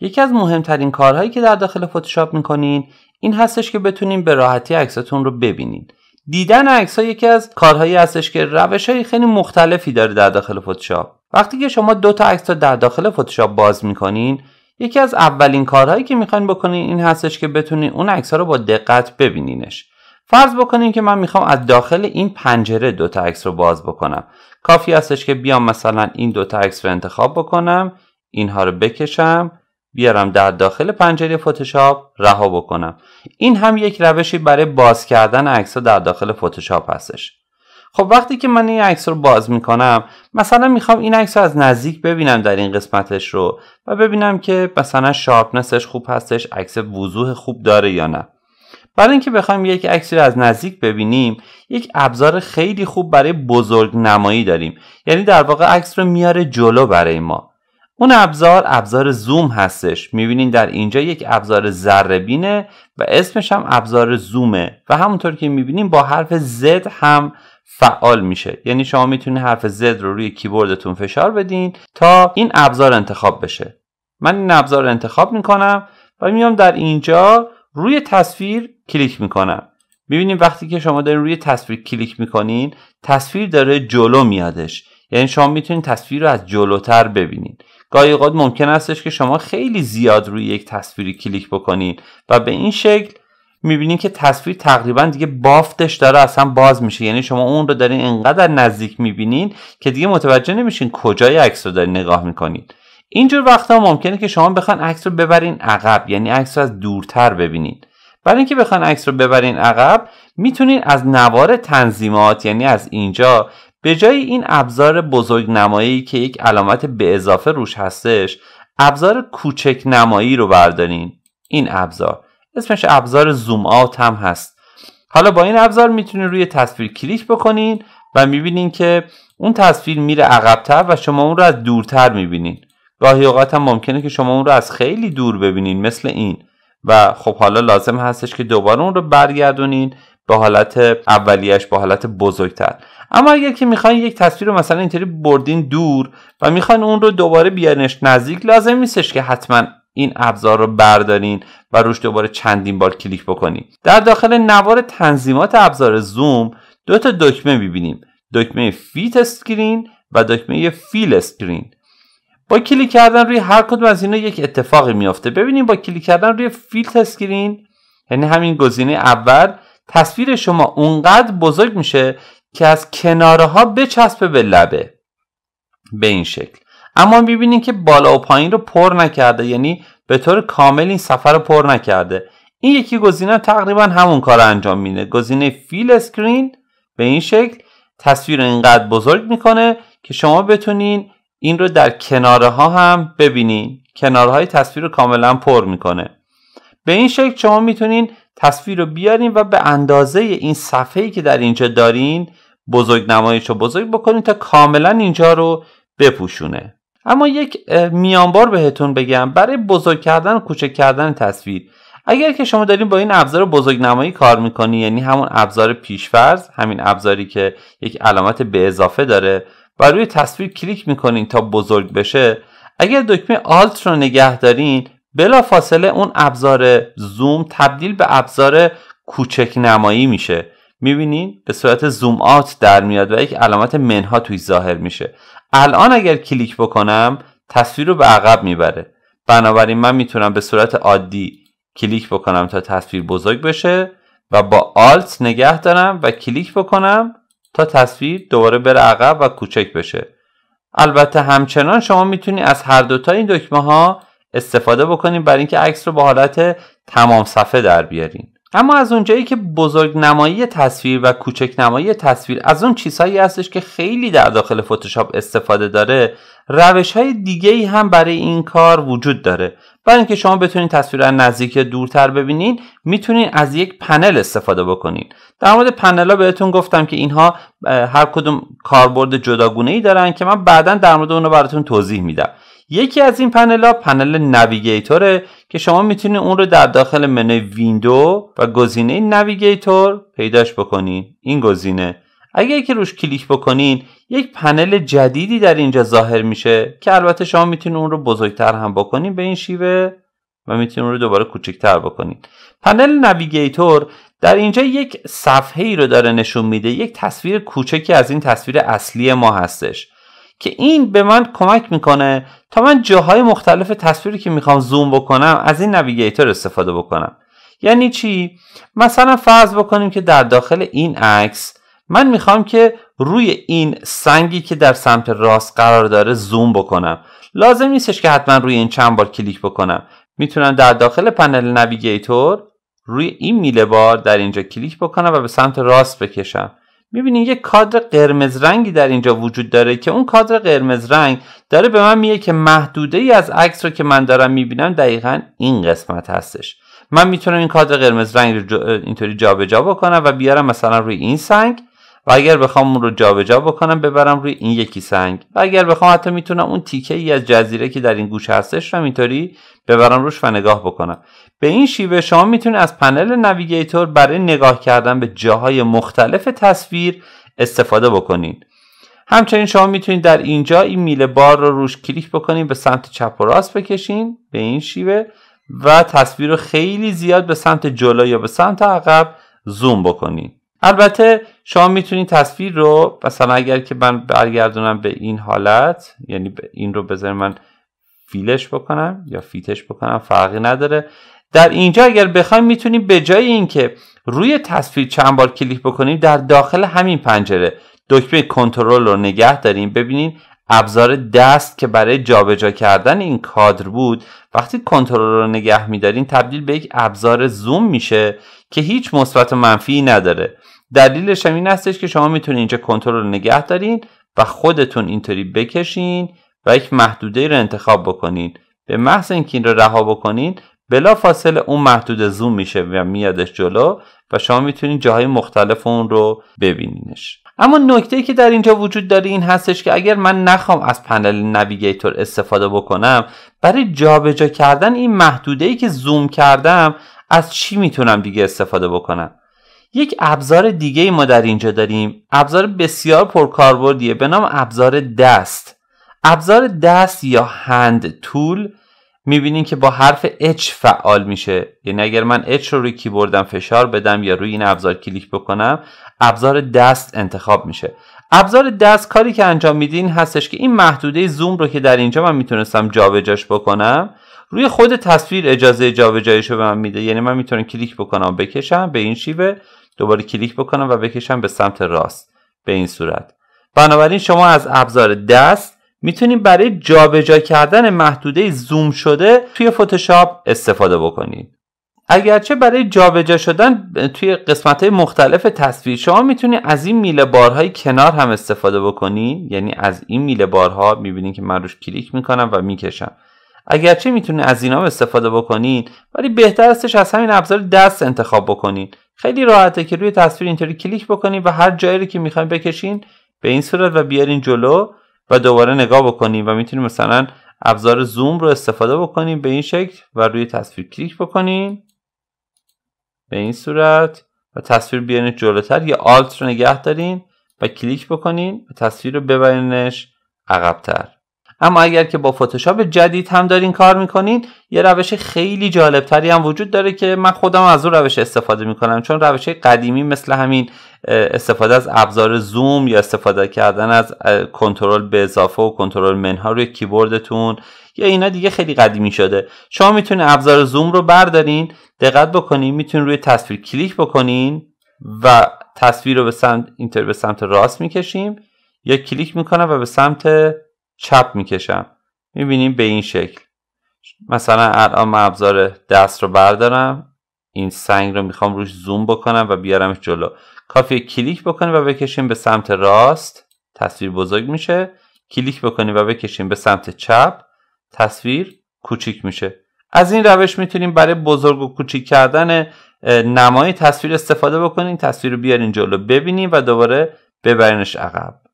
یکی از مهمترین کارهایی که در داخل فتوشاپ میکنین این هستش که بتونین به راحتی عکستون رو ببینین دیدن عکس یکی از کارهایی هستش که روش های خیلی مختلفی داره در داخل فتوشاپ وقتی که شما دو تا عکس رو در داخل فتوشاپ باز میکنین یکی از اولین کارهایی که میخواین بکنین این هستش که بتونین اون عکس رو با دقت ببینینش فرض بکنین که من میخوام از داخل این پنجره دو تا عکس رو باز بکنم کافی هستش که بیام مثلا این دو تا عکس رو انتخاب بکنم اینها رو بکشم بیارم در داخل پنجره فتوشاپ رها بکنم این هم یک روشی برای باز کردن عکس در داخل فتوشاپ هستش خب وقتی که من این عکس رو باز میکنم مثلا میخوام این عکس رو از نزدیک ببینم در این قسمتش رو و ببینم که مثلا شارپنسش خوب هستش عکس وضوح خوب داره یا نه برای اینکه بخوایم یک عکسی رو از نزدیک ببینیم یک ابزار خیلی خوب برای بزرگ نمایی داریم یعنی در واقع عکس رو میاره جلو برای ما اون ابزار ابزار زوم هستش میبینین در اینجا یک ابزار ذره بینه و اسمش هم ابزار زومه و همونطور که میبینین با حرف Z هم فعال میشه یعنی شما میتونید حرف Z رو روی کیبوردتون فشار بدین تا این ابزار انتخاب بشه من این ابزار رو انتخاب میکنم و میام در اینجا روی تصویر کلیک میکنم میبینیم وقتی که شما دارین روی تصویر کلیک میکنین تصویر داره جلو میادش یعنی شما میتونید تصویر رو از جلوتر ببینید گاهی اوقات ممکن استش که شما خیلی زیاد روی یک تصویری کلیک بکنید و به این شکل میبینین که تصویر تقریبا دیگه بافتش داره اصلا باز میشه یعنی شما اون رو دارین انقدر نزدیک میبینین که دیگه متوجه نمیشین کجای عکس رو دارین نگاه میکنین اینجور وقتا ممکنه که شما بخواین عکس رو ببرین عقب یعنی عکس رو از دورتر ببینید برای اینکه بخواین عکس رو ببرین عقب میتونید از نوار تنظیمات یعنی از اینجا به جای این ابزار بزرگ نمایی که یک علامت به اضافه روش هستش ابزار کوچک نمایی رو بردارین این ابزار اسمش ابزار زوم آوت هم هست حالا با این ابزار میتونین روی تصویر کلیک بکنین و میبینین که اون تصویر میره عقبتر و شما اون رو از دورتر میبینین گاهی اوقات هم ممکنه که شما اون رو از خیلی دور ببینین مثل این و خب حالا لازم هستش که دوباره اون رو برگردونین به حالت اولیش به حالت بزرگتر اما اگر که میخواین یک تصویر رو مثلا اینطوری بردین دور و میخواین اون رو دوباره بیارنش نزدیک لازم نیستش که حتما این ابزار رو بردارین و روش دوباره چندین بار کلیک بکنین در داخل نوار تنظیمات ابزار زوم دو تا دکمه میبینیم دکمه فیت اسکرین و دکمه فیل اسکرین با کلیک کردن روی هر کدوم از اینا یک اتفاقی میافته ببینیم با کلیک کردن روی فیلت اسکرین یعنی همین گزینه اول تصویر شما اونقدر بزرگ میشه که از کناره ها بچسبه به لبه به این شکل اما میبینین که بالا و پایین رو پر نکرده یعنی به طور کامل این سفر رو پر نکرده این یکی گزینه تقریبا همون کار انجام میده گزینه فیل اسکرین به این شکل تصویر اینقدر بزرگ میکنه که شما بتونین این رو در کناره ها هم ببینین کناره های تصویر رو کاملا پر میکنه به این شکل شما میتونین تصویر رو بیاریم و به اندازه این صفحه‌ای که در اینجا دارین بزرگ نمایش رو بزرگ بکنید تا کاملا اینجا رو بپوشونه اما یک میانبار بهتون بگم برای بزرگ کردن و کوچک کردن تصویر اگر که شما دارین با این ابزار بزرگ نمایی کار میکنی یعنی همون ابزار پیشفرز همین ابزاری که یک علامت به اضافه داره و روی تصویر کلیک میکنین تا بزرگ بشه اگر دکمه آلت رو نگه دارین بلا فاصله اون ابزار زوم تبدیل به ابزار کوچک نمایی میشه میبینین به صورت زوم آت در میاد و یک علامت منها توی ظاهر میشه الان اگر کلیک بکنم تصویر رو به عقب میبره بنابراین من میتونم به صورت عادی کلیک بکنم تا تصویر بزرگ بشه و با آلت نگه دارم و کلیک بکنم تا تصویر دوباره بره عقب و کوچک بشه البته همچنان شما میتونی از هر دوتا این دکمه ها استفاده بکنیم برای اینکه عکس رو با حالت تمام صفحه در بیارین اما از اونجایی که بزرگ نمایی تصویر و کوچک نمایی تصویر از اون چیزهایی هستش که خیلی در داخل فتوشاپ استفاده داره روش های دیگه ای هم برای این کار وجود داره برای اینکه شما بتونید تصویر از نزدیک دورتر ببینید میتونید از یک پنل استفاده بکنید در مورد پنل ها بهتون گفتم که اینها هر کدوم کاربرد جداگونه ای دارن که من بعدا در مورد اون رو براتون توضیح میدم یکی از این پنل ها پنل نویگیتوره که شما میتونید اون رو در داخل منوی ویندو و گزینه نویگیتور پیداش بکنین این گزینه اگر که روش کلیک بکنین یک پنل جدیدی در اینجا ظاهر میشه که البته شما میتونید اون رو بزرگتر هم بکنین به این شیوه و میتونید اون رو دوباره کوچکتر بکنید پنل نویگیتور در اینجا یک صفحه ای رو داره نشون میده یک تصویر کوچکی از این تصویر اصلی ما هستش که این به من کمک میکنه تا من جاهای مختلف تصویری که میخوام زوم بکنم از این نویگیتور استفاده بکنم یعنی چی مثلا فرض بکنیم که در داخل این عکس من میخوام که روی این سنگی که در سمت راست قرار داره زوم بکنم لازم نیستش که حتما روی این چند بار کلیک بکنم میتونم در داخل پنل نویگیتور روی این میله بار در اینجا کلیک بکنم و به سمت راست بکشم میبینین یه کادر قرمز رنگی در اینجا وجود داره که اون کادر قرمز رنگ داره به من میگه که محدوده ای از عکس رو که من دارم میبینم دقیقا این قسمت هستش من میتونم این کادر قرمز رنگ رو اینطوری جابجا بکنم و بیارم مثلا روی این سنگ و اگر بخوام اون رو جابجا بکنم ببرم روی این یکی سنگ و اگر بخوام حتی میتونم اون تیکه ای از جزیره که در این گوش هستش رو اینطوری ببرم روش و نگاه بکنم به این شیوه شما میتونید از پنل نویگیتور برای نگاه کردن به جاهای مختلف تصویر استفاده بکنید همچنین شما میتونید در اینجا این میله بار رو روش کلیک بکنید به سمت چپ و راست بکشین به این شیوه و تصویر رو خیلی زیاد به سمت جلو یا به سمت عقب زوم بکنید البته شما میتونید تصویر رو مثلا اگر که من برگردونم به این حالت یعنی این رو بذارم من فیلش بکنم یا فیتش بکنم فرقی نداره در اینجا اگر بخوایم میتونیم به جای اینکه روی تصویر چند بار کلیک بکنیم در داخل همین پنجره دکمه کنترل رو نگه داریم ببینید ابزار دست که برای جابجا کردن این کادر بود وقتی کنترل رو نگه میدارین تبدیل به یک ابزار زوم میشه که هیچ مثبت و منفی نداره دلیلش هم این هستش که شما میتونید اینجا کنترل رو نگه دارین و خودتون اینطوری بکشین و یک محدوده رو انتخاب بکنین به محض اینکه این رو رها بکنین بلا فاصله اون محدود زوم میشه و میادش جلو و شما میتونید جاهای مختلف اون رو ببینینش اما نکته که در اینجا وجود داره این هستش که اگر من نخوام از پنل نویگیتور استفاده بکنم برای جابجا کردن این محدوده ای که زوم کردم از چی میتونم دیگه استفاده بکنم یک ابزار دیگه ای ما در اینجا داریم ابزار بسیار پرکاربردیه به نام ابزار دست ابزار دست یا هند تول میبینین که با حرف H فعال میشه یعنی اگر من H رو روی کیبوردم فشار بدم یا روی این ابزار کلیک بکنم ابزار دست انتخاب میشه ابزار دست کاری که انجام میدین هستش که این محدوده زوم رو که در اینجا من میتونستم جابجاش بکنم روی خود تصویر اجازه جابجاییش رو به من میده یعنی من میتونم کلیک بکنم و بکشم به این شیوه دوباره کلیک بکنم و بکشم به سمت راست به این صورت بنابراین شما از ابزار دست میتونیم برای جابجا کردن محدوده زوم شده توی فتوشاپ استفاده بکنید اگرچه برای جابجا شدن توی قسمت های مختلف تصویر شما میتونید از این میله بارهای کنار هم استفاده بکنید یعنی از این میله بارها میبینید که من روش کلیک میکنم و میکشم اگرچه میتونید از اینا استفاده بکنید ولی بهتر استش از همین ابزار دست انتخاب بکنید خیلی راحته که روی تصویر اینطوری کلیک بکنید و هر جایی رو که میخواید بکشین به این صورت و بیارین جلو و دوباره نگاه بکنیم و میتونیم مثلا ابزار زوم رو استفاده بکنیم به این شکل و روی تصویر کلیک بکنیم به این صورت و تصویر بیارین جلوتر یا آلت رو نگه دارین و کلیک بکنین و تصویر رو ببرینش عقبتر اما اگر که با فتوشاپ جدید هم دارین کار میکنین یه روش خیلی تری هم وجود داره که من خودم از اون روش استفاده میکنم چون روش قدیمی مثل همین استفاده از ابزار زوم یا استفاده کردن از کنترل به اضافه و کنترل منها روی کیبوردتون یا اینا دیگه خیلی قدیمی شده شما میتونید ابزار زوم رو بردارین دقت بکنین میتونین روی تصویر کلیک بکنین و تصویر رو به سمت اینتر به سمت راست میکشیم یا کلیک میکنم و به سمت چپ میکشم میبینیم به این شکل مثلا الان من ابزار دست رو بردارم این سنگ رو میخوام روش زوم بکنم و بیارم جلو کافی کلیک بکنیم و بکشیم به سمت راست تصویر بزرگ میشه کلیک بکنیم و بکشیم به سمت چپ تصویر کوچیک میشه از این روش میتونیم برای بزرگ و کوچیک کردن نمای تصویر استفاده بکنیم تصویر رو بیارین جلو ببینیم و دوباره ببرینش عقب